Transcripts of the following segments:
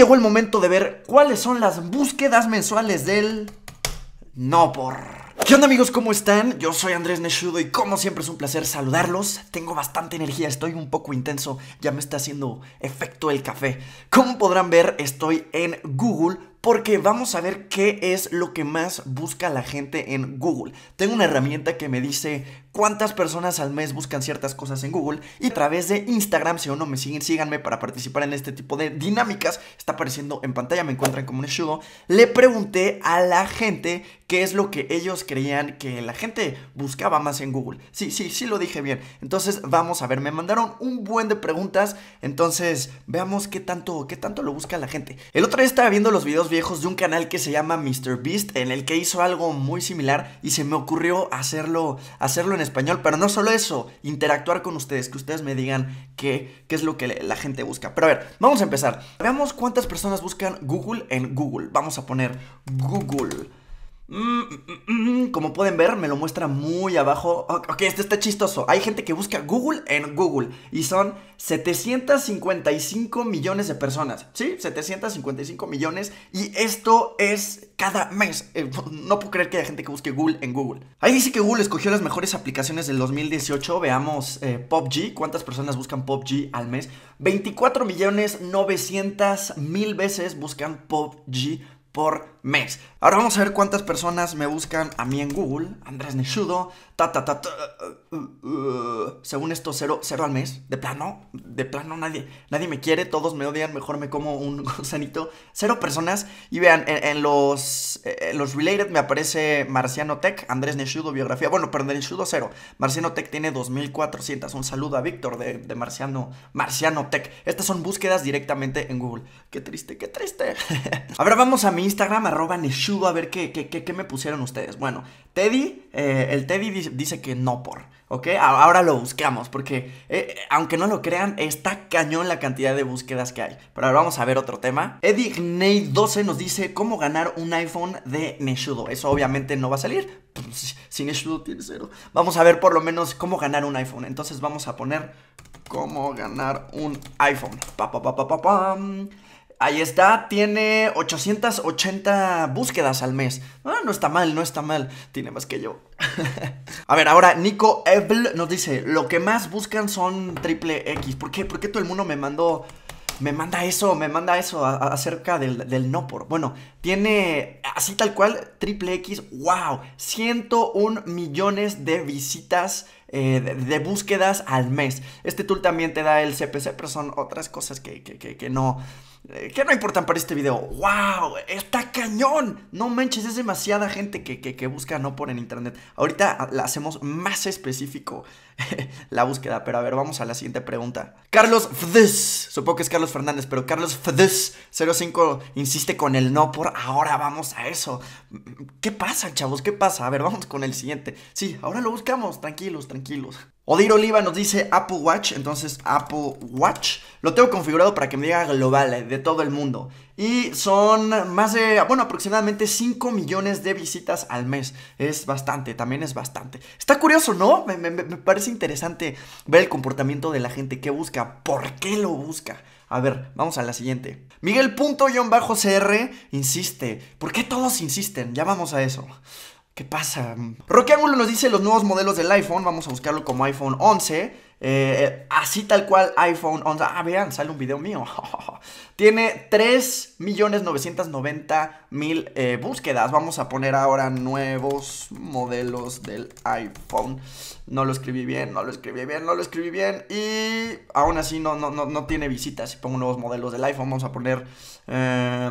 llegó el momento de ver cuáles son las búsquedas mensuales del... No por... ¿Qué onda amigos? ¿Cómo están? Yo soy Andrés Nechudo y como siempre es un placer saludarlos. Tengo bastante energía, estoy un poco intenso, ya me está haciendo efecto el café. Como podrán ver, estoy en Google porque vamos a ver qué es lo que más busca la gente en Google. Tengo una herramienta que me dice cuántas personas al mes buscan ciertas cosas en Google y a través de Instagram, si aún no me siguen, síganme para participar en este tipo de dinámicas. Está apareciendo en pantalla, me encuentran como un shudo, Le pregunté a la gente qué es lo que ellos creían que la gente buscaba más en Google. Sí, sí, sí lo dije bien. Entonces, vamos a ver, me mandaron un buen de preguntas, entonces veamos qué tanto qué tanto lo busca la gente. El otro día estaba viendo los videos viejos de un canal que se llama MrBeast en el que hizo algo muy similar y se me ocurrió hacerlo hacerlo en español, pero no solo eso, interactuar con ustedes, que ustedes me digan que qué es lo que la gente busca. Pero a ver, vamos a empezar. Veamos cuántas personas buscan Google en Google. Vamos a poner Google. Mm, mm, mm, como pueden ver, me lo muestra muy abajo. Ok, este está chistoso. Hay gente que busca Google en Google y son 755 millones de personas. Sí, 755 millones y esto es cada mes. Eh, no puedo creer que haya gente que busque Google en Google. Ahí dice que Google escogió las mejores aplicaciones del 2018. Veamos eh, PopG. PUBG. ¿Cuántas personas buscan PUBG al mes? 24 millones 900 mil veces buscan PUBG por mes. Ahora vamos a ver cuántas personas me buscan a mí en Google, Andrés Nechudo ta uh, uh, uh. según esto cero, cero al mes, de plano, de plano nadie, nadie me quiere, todos me odian, mejor me como un gusanito, cero personas y vean, en, los, los related me aparece Marciano Tech, Andrés Nechudo, biografía, bueno, pero Nechudo cero, Marciano Tech tiene 2400, un saludo a Víctor de, de Marciano, Marciano Tech, estas son búsquedas directamente en Google, qué triste, qué triste. Ahora vamos a mi Instagram, arroba Neshudo a ver qué, qué, me pusieron ustedes. Bueno, Teddy, eh, el Teddy dice, que no por, ¿ok? Ahora lo buscamos porque, eh, aunque no lo crean, está cañón la cantidad de búsquedas que hay. Pero ahora vamos a ver otro tema. Nate 12 nos dice cómo ganar un iPhone de Neshudo. Eso obviamente no va a salir, sin Neshudo tiene cero. Vamos a ver por lo menos cómo ganar un iPhone. Entonces vamos a poner cómo ganar un iPhone. Pa, pa, pa, Ahí está, tiene 880 búsquedas al mes. Ah, no está mal, no está mal. Tiene más que yo. a ver, ahora Nico Evel nos dice, lo que más buscan son triple X. ¿Por qué? ¿Por qué todo el mundo me mandó... Me manda eso, me manda eso acerca del, no por. Bueno, tiene así tal cual, triple X, wow, 101 millones de visitas eh, de, búsquedas al mes. Este tool también te da el CPC, pero son otras cosas que, que, que no ¿Qué no importan para este video. ¡Wow! ¡Está cañón! No manches, es demasiada gente que, que busca no por en internet. Ahorita la hacemos más específico la búsqueda, pero a ver, vamos a la siguiente pregunta. Carlos Fdes, supongo que es Carlos Fernández, pero Carlos Fdes 05 insiste con el no por ahora, vamos a eso. ¿Qué pasa, chavos? ¿Qué pasa? A ver, vamos con el siguiente. Sí, ahora lo buscamos, tranquilos, tranquilos. Odir Oliva nos dice Apple Watch, entonces Apple Watch. Lo tengo configurado para que me diga global, eh, de todo el mundo. Y son más de, bueno, aproximadamente 5 millones de visitas al mes. Es bastante, también es bastante. Está curioso, ¿no? Me, parece interesante ver el comportamiento de la gente, que busca, por qué lo busca. A ver, vamos a la siguiente. cr insiste. ¿Por qué todos insisten? Ya vamos a eso. ¿Qué pasa? Roque Ángulo nos dice los nuevos modelos del iPhone. Vamos a buscarlo como iPhone 11. Eh, así tal cual iPhone 11. Ah, vean, sale un video mío. Tiene 3.990.000 eh, búsquedas. Vamos a poner ahora nuevos modelos del iPhone. No lo escribí bien, no lo escribí bien, no lo escribí bien. Y aún así no, no, tiene visitas. Si pongo nuevos modelos del iPhone, vamos a poner eh,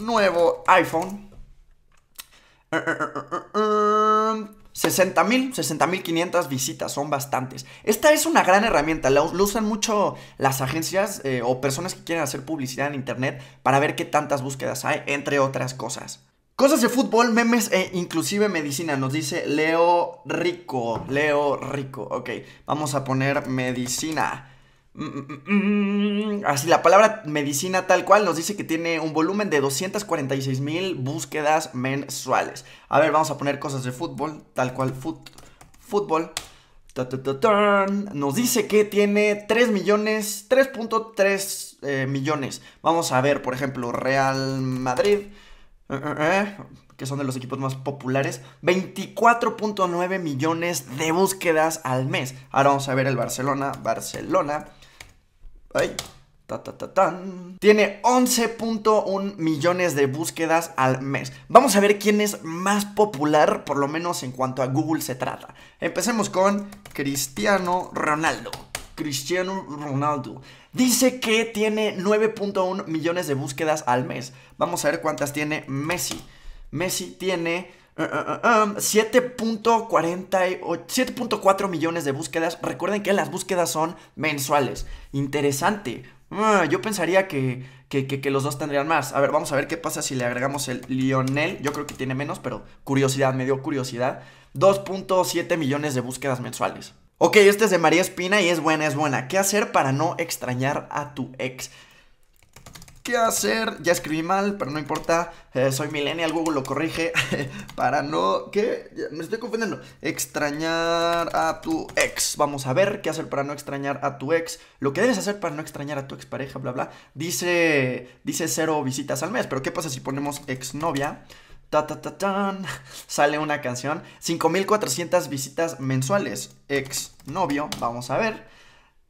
nuevo iPhone. 60.000, 60.500 visitas, son bastantes. Esta es una gran herramienta, la, usan mucho las agencias eh, o personas que quieren hacer publicidad en internet para ver qué tantas búsquedas hay, entre otras cosas. Cosas de fútbol, memes e inclusive medicina, nos dice Leo Rico, Leo Rico, ok, vamos a poner medicina. Mm, mm, mm, Así la palabra medicina tal cual nos dice que tiene un volumen de 246 mil búsquedas mensuales. A ver, vamos a poner cosas de fútbol, tal cual fútbol. Nos dice que tiene 3 millones, 3.3 eh, millones. Vamos a ver, por ejemplo, Real Madrid, eh, eh, que son de los equipos más populares, 24.9 millones de búsquedas al mes. Ahora vamos a ver el Barcelona, Barcelona. Ay. Ta, Tiene 11.1 millones de búsquedas al mes. Vamos a ver quién es más popular, por lo menos en cuanto a Google se trata. Empecemos con Cristiano Ronaldo. Cristiano Ronaldo. Dice que tiene 9.1 millones de búsquedas al mes. Vamos a ver cuántas tiene Messi. Messi tiene 7.4 em, em, em, millones de búsquedas. Recuerden que las búsquedas son mensuales. Interesante. Ah, yo pensaría que, que, los dos tendrían más. A ver, vamos a ver qué pasa si le agregamos el Lionel. Yo creo que tiene menos, pero curiosidad, me dio curiosidad. 2.7 millones de búsquedas mensuales. Ok, este es de María Espina y es buena, es buena. ¿Qué hacer para no extrañar a tu ex? ¿Qué hacer? Ya escribí mal, pero no importa. Eh, soy millennial, Google lo corrige. para no... ¿Qué? Me estoy confundiendo. Extrañar a tu ex. Vamos a ver qué hacer para no extrañar a tu ex. Lo que debes hacer para no extrañar a tu expareja, bla, bla. Dice, dice cero visitas al mes. Pero ¿qué pasa si ponemos exnovia? Ta, ta, ta, tan. Sale una canción. 5.400 visitas mensuales. Ex novio. Vamos a ver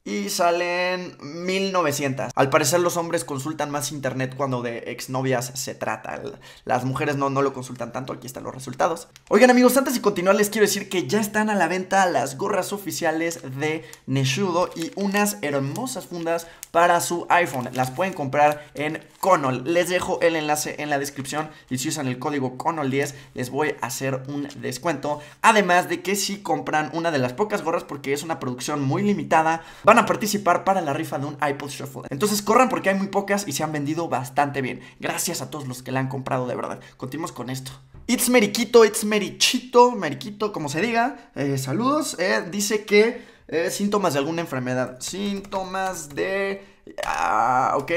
y salen 1900. Al parecer los hombres consultan más internet cuando de exnovias se trata. Las mujeres no, no lo consultan tanto, aquí están los resultados. Oigan amigos, antes de continuar les quiero decir que ya están a la venta las gorras oficiales de Neshudo y unas hermosas fundas para su iPhone. Las pueden comprar en Conol. Les dejo el enlace en la descripción y si usan el código CONOL10 les voy a hacer un descuento. Además de que si compran una de las pocas gorras porque es una producción muy limitada, van a participar para la rifa de un iPod Shuffle. Entonces corran porque hay muy pocas y se han vendido bastante bien. Gracias a todos los que la han comprado, de verdad. Continuamos con esto. It's Meriquito, It's Merichito, Meriquito, como se diga. Eh, saludos. Eh, dice que eh, síntomas de alguna enfermedad. Síntomas de... Ah, ok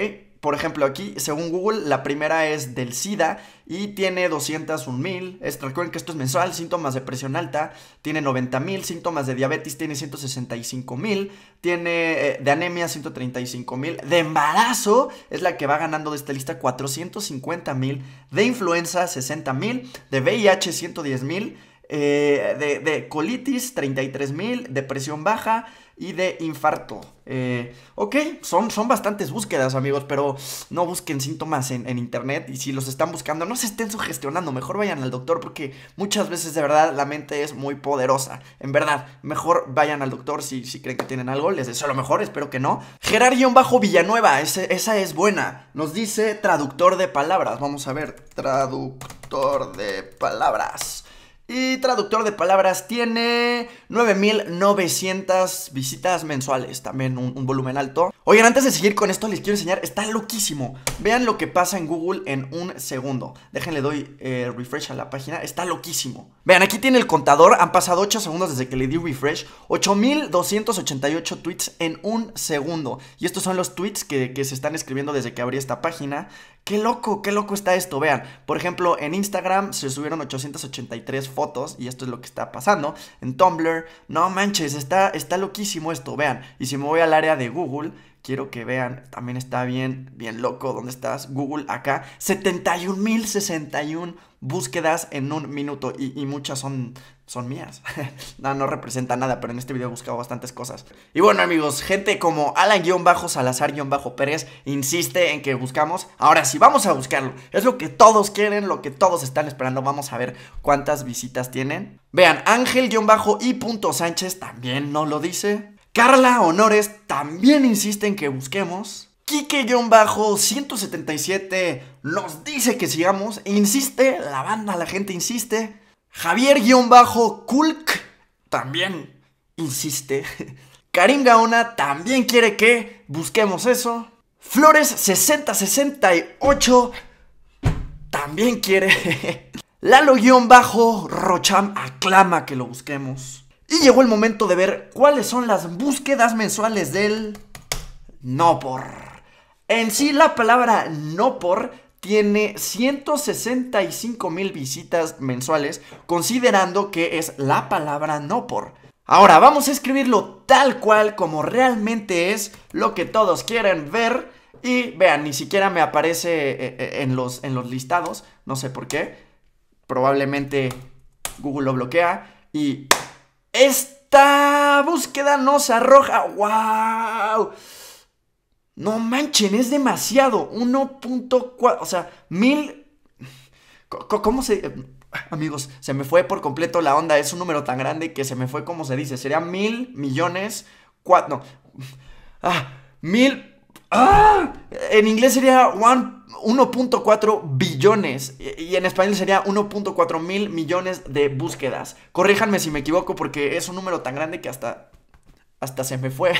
por ejemplo, aquí, según Google, la primera es del SIDA y tiene 201 mil. Recuerden que esto es mensual, síntomas de presión alta, tiene 90 mil, síntomas de diabetes tiene 165 mil, tiene eh, de anemia 135 mil, de embarazo es la que va ganando de esta lista 450 mil, de influenza 60 mil, de VIH 110 mil eh, de, de, colitis, 33.000, depresión baja y de infarto. Eh, ok, son, son bastantes búsquedas, amigos, pero no busquen síntomas en, internet y si los están buscando, no se estén sugestionando, mejor vayan al doctor porque muchas veces de verdad la mente es muy poderosa. En verdad, mejor vayan al doctor si, si creen que tienen algo, les deseo lo mejor, espero que no. Gerard-Bajo Villanueva, esa es buena. Nos dice traductor de palabras, vamos a ver, traductor de palabras. Y traductor de palabras tiene 9.900 visitas mensuales, también un, volumen alto. Oigan, antes de seguir con esto les quiero enseñar, está loquísimo. Vean lo que pasa en Google en un segundo. Déjenle doy eh, refresh a la página, está loquísimo. Vean, aquí tiene el contador, han pasado 8 segundos desde que le di refresh. 8.288 tweets en un segundo. Y estos son los tweets que, que se están escribiendo desde que abrí esta página. Qué loco, qué loco está esto. Vean, por ejemplo, en Instagram se subieron 883 fotos y esto es lo que está pasando. En Tumblr, no manches, está, está loquísimo esto. Vean, y si me voy al área de Google, quiero que vean, también está bien, bien loco, ¿dónde estás? Google acá, 71.061 búsquedas en un minuto y, muchas son, son mías. no, no representa nada, pero en este video he buscado bastantes cosas. Y bueno amigos, gente como Alan-Salazar-Pérez insiste en que buscamos. Ahora sí, vamos a buscarlo. Es lo que todos quieren, lo que todos están esperando. Vamos a ver cuántas visitas tienen. Vean, Ángel-I.Sánchez también no lo dice. Carla Honores también insiste en que busquemos. Kike-177 nos dice que sigamos. E insiste, la banda, la gente insiste. Javier-Kulk también insiste. Karim Gaona también quiere que busquemos eso. Flores6068 también quiere. Lalo-Rocham aclama que lo busquemos. Y llegó el momento de ver cuáles son las búsquedas mensuales del no por. En sí, la palabra no por tiene 165 mil visitas mensuales, considerando que es la palabra no por. Ahora vamos a escribirlo tal cual como realmente es lo que todos quieren ver. Y vean, ni siquiera me aparece eh, eh, en los, en los listados, no sé por qué. Probablemente Google lo bloquea. Y esta búsqueda nos arroja. ¡Wow! No manchen, es demasiado. 1.4, o sea, mil... ¿Cómo se...? Amigos, se me fue por completo la onda. Es un número tan grande que se me fue como se dice. Sería mil millones... Cuatro... No. Ah, mil ¡Ah! En inglés sería 1.4 billones y en español sería 1.4 mil millones de búsquedas. Corríjanme si me equivoco porque es un número tan grande que hasta hasta se me fue.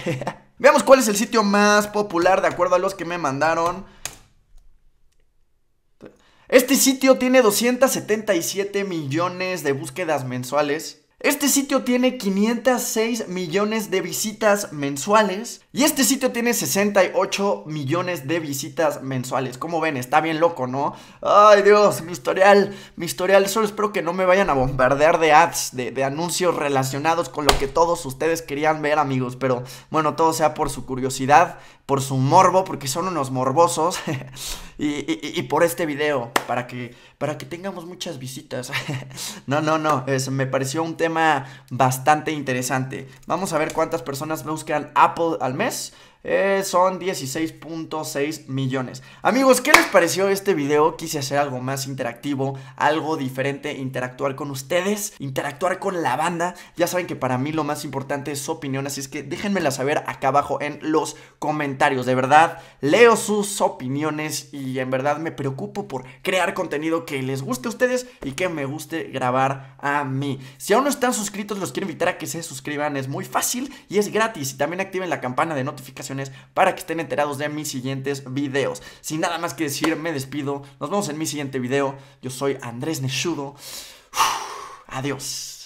Veamos cuál es el sitio más popular de acuerdo a los que me mandaron. Este sitio tiene 277 millones de búsquedas mensuales. Este sitio tiene 506 millones de visitas mensuales y este sitio tiene 68 millones de visitas mensuales. Como ven, está bien loco, ¿no? Ay Dios, mi historial, mi historial, solo espero que no me vayan a bombardear de ads, de, de anuncios relacionados con lo que todos ustedes querían ver, amigos. Pero bueno, todo sea por su curiosidad por su morbo, porque son unos morbosos, y, por este video, para que, para que tengamos muchas visitas. no, no, no, es, me pareció un tema bastante interesante. Vamos a ver cuántas personas buscan Apple al mes. Eh, son 16.6 millones. Amigos, ¿qué les pareció este video? Quise hacer algo más interactivo, algo diferente, interactuar con ustedes, interactuar con la banda. Ya saben que para mí lo más importante es su opinión, así es que déjenmela saber acá abajo en los comentarios. De verdad, leo sus opiniones y en verdad me preocupo por crear contenido que les guste a ustedes y que me guste grabar a mí. Si aún no están suscritos, los quiero invitar a que se suscriban. Es muy fácil y es gratis. Y también activen la campana de notificaciones para que estén enterados de mis siguientes videos. Sin nada más que decir, me despido. Nos vemos en mi siguiente video. Yo soy Andrés Nechudo adiós.